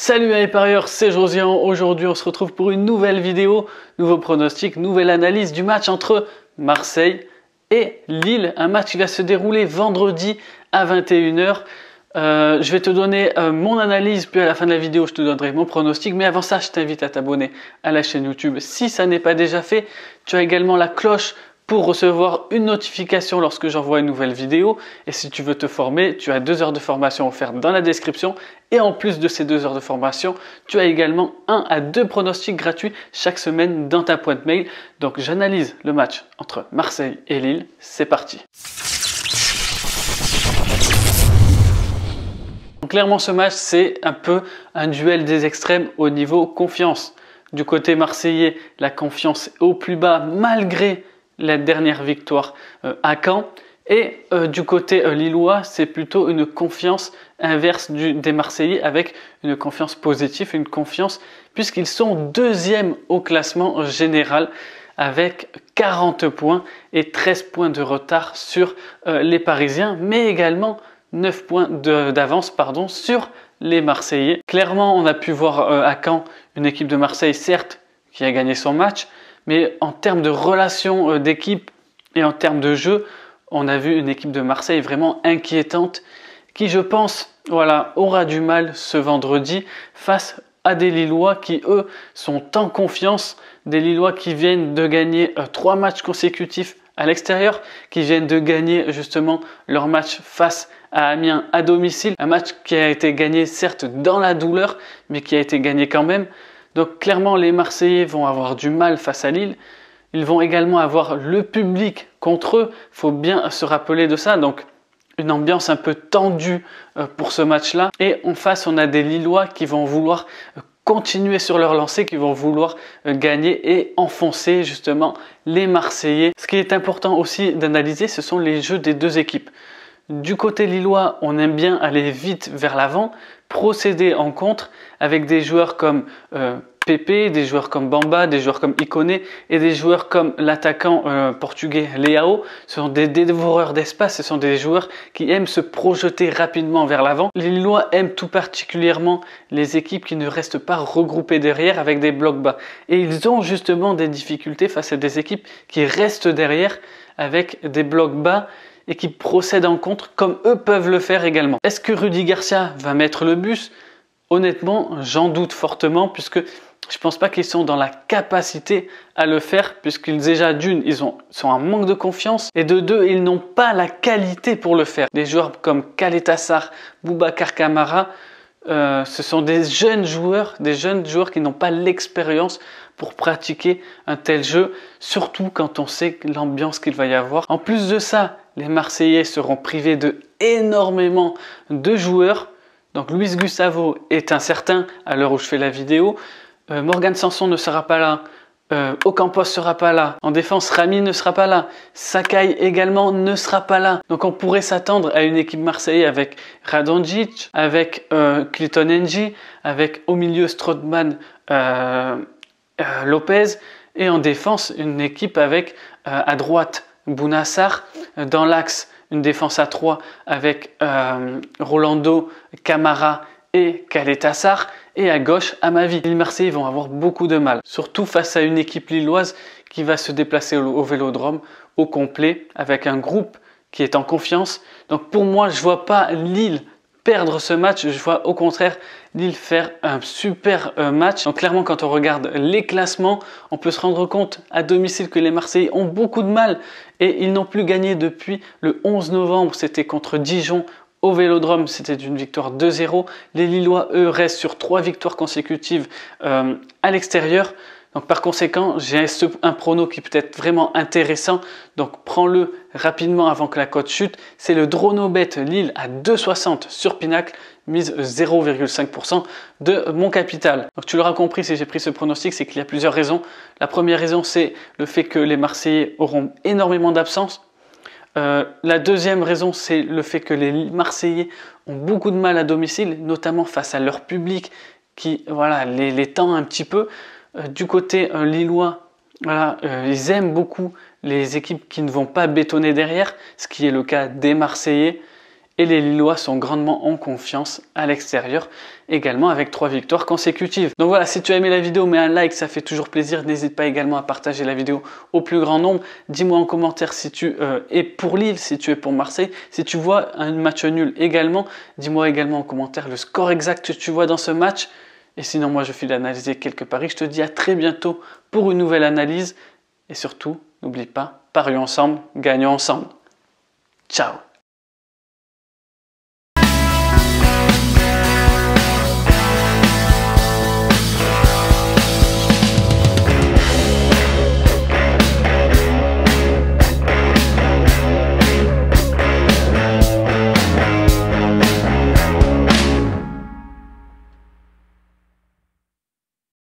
Salut mes parieurs, c'est Josian. Aujourd'hui, on se retrouve pour une nouvelle vidéo, nouveau pronostic, nouvelle analyse du match entre Marseille et Lille. Un match qui va se dérouler vendredi à 21h. Euh, je vais te donner euh, mon analyse, puis à la fin de la vidéo, je te donnerai mon pronostic. Mais avant ça, je t'invite à t'abonner à la chaîne YouTube si ça n'est pas déjà fait. Tu as également la cloche pour recevoir une notification lorsque j'envoie une nouvelle vidéo. Et si tu veux te former, tu as deux heures de formation offertes dans la description. Et en plus de ces deux heures de formation, tu as également un à deux pronostics gratuits chaque semaine dans ta pointe mail. Donc j'analyse le match entre Marseille et Lille. C'est parti. clairement, ce match, c'est un peu un duel des extrêmes au niveau confiance. Du côté marseillais, la confiance est au plus bas malgré la dernière victoire euh, à Caen. Et euh, du côté euh, lillois, c'est plutôt une confiance inverse des Marseillais avec une confiance positive, une confiance puisqu'ils sont deuxième au classement général avec 40 points et 13 points de retard sur les Parisiens, mais également 9 points d'avance sur les Marseillais. Clairement, on a pu voir à Caen une équipe de Marseille, certes, qui a gagné son match, mais en termes de relations euh, d'équipe et en termes de jeu, on a vu une équipe de Marseille vraiment inquiétante qui, je pense, voilà, aura du mal ce vendredi face à des Lillois qui, eux, sont en confiance. Des Lillois qui viennent de gagner euh, trois matchs consécutifs à l'extérieur, qui viennent de gagner justement leur match face à Amiens à domicile. Un match qui a été gagné certes dans la douleur, mais qui a été gagné quand même. Donc clairement, les Marseillais vont avoir du mal face à Lille. Ils vont également avoir le public contre eux. Faut bien se rappeler de ça. Donc une ambiance un peu tendue euh, pour ce match-là. Et en face, on a des Lillois qui vont vouloir euh, continuer sur leur lancée, qui vont vouloir euh, gagner et enfoncer justement les Marseillais. Ce qui est important aussi d'analyser, ce sont les jeux des deux équipes. Du côté lillois, on aime bien aller vite vers l'avant, procéder en contre avec des joueurs comme euh, PP, des joueurs comme Bamba, des joueurs comme Ikoné et des joueurs comme l'attaquant euh, portugais Leao. Ce sont des dévoreurs d'espace, ce sont des joueurs qui aiment se projeter rapidement vers l'avant. Les Lillois aiment tout particulièrement les équipes qui ne restent pas regroupées derrière avec des blocs bas. Et ils ont justement des difficultés face à des équipes qui restent derrière avec des blocs bas et qui procèdent en contre comme eux peuvent le faire également. Est-ce que Rudy Garcia va mettre le bus Honnêtement, j'en doute fortement puisque je ne pense pas qu'ils sont dans la capacité à le faire puisqu'ils déjà d'une, ils ont, sont un manque de confiance et de deux, ils n'ont pas la qualité pour le faire. Des joueurs comme Kaletassar, Boubacar Kamara, euh, ce sont des jeunes joueurs, des jeunes joueurs qui n'ont pas l'expérience pour pratiquer un tel jeu, surtout quand on sait l'ambiance qu'il va y avoir. En plus de ça, les Marseillais seront privés de énormément de joueurs. Donc Luis Gustavo est incertain à l'heure où je fais la vidéo. Euh, Morgan Sanson ne sera pas là. Euh, Ocampos ne sera pas là. En défense, Rami ne sera pas là. Sakai également ne sera pas là. Donc on pourrait s'attendre à une équipe marseillaise avec Radonjic, avec euh, Clinton Engie, avec au milieu Strootman Lopez et en défense une équipe avec à droite Bounassar dans l'axe, une défense à 3 avec euh, Rolando, Camara et Kaletassar. Et à gauche, à ma vie, les Marseillais vont avoir beaucoup de mal, surtout face à une équipe lilloise qui va se déplacer au, Vélodrome au complet avec un groupe qui est en confiance. Donc pour moi, je ne vois pas Lille perdre ce match. Je vois au contraire Lille faire un super euh, match. Donc clairement, quand on regarde les classements, on peut se rendre compte à domicile que les Marseillais ont beaucoup de mal et ils n'ont plus gagné depuis le 11 novembre. C'était contre Dijon au Vélodrome, c'était une victoire 2-0. Les Lillois, eux, restent sur trois victoires consécutives euh, à l'extérieur. Donc par conséquent, j'ai un prono qui peut être vraiment intéressant. Donc prends-le rapidement avant que la cote chute. C'est le Dronobet Lille à 2,60 sur Pinacle, mise 0,5% de mon capital. Donc tu l'auras compris si j'ai pris ce pronostic, c'est qu'il y a plusieurs raisons. La première raison, c'est le fait que les Marseillais auront énormément d'absence euh, la deuxième raison, c'est le fait que les Marseillais ont beaucoup de mal à domicile, notamment face à leur public qui voilà, les tend un petit peu. Euh, du côté euh, lillois, euh, ils aiment beaucoup les équipes qui ne vont pas bétonner derrière, ce qui est le cas des Marseillais. Et les Lillois sont grandement en confiance à l'extérieur, également avec trois victoires consécutives. Donc voilà, si tu as aimé la vidéo, mets un like, ça fait toujours plaisir. N'hésite pas également à partager la vidéo au plus grand nombre. Dis-moi en commentaire si tu es pour Lille, si tu es pour Marseille. Si tu vois un match nul également, dis-moi également en commentaire le score exact que tu vois dans ce match. Et sinon, moi, je file analyser quelques paris. Je te dis à très bientôt pour une nouvelle analyse. Et surtout, n'oublie pas, parions ensemble, gagnons ensemble. Ciao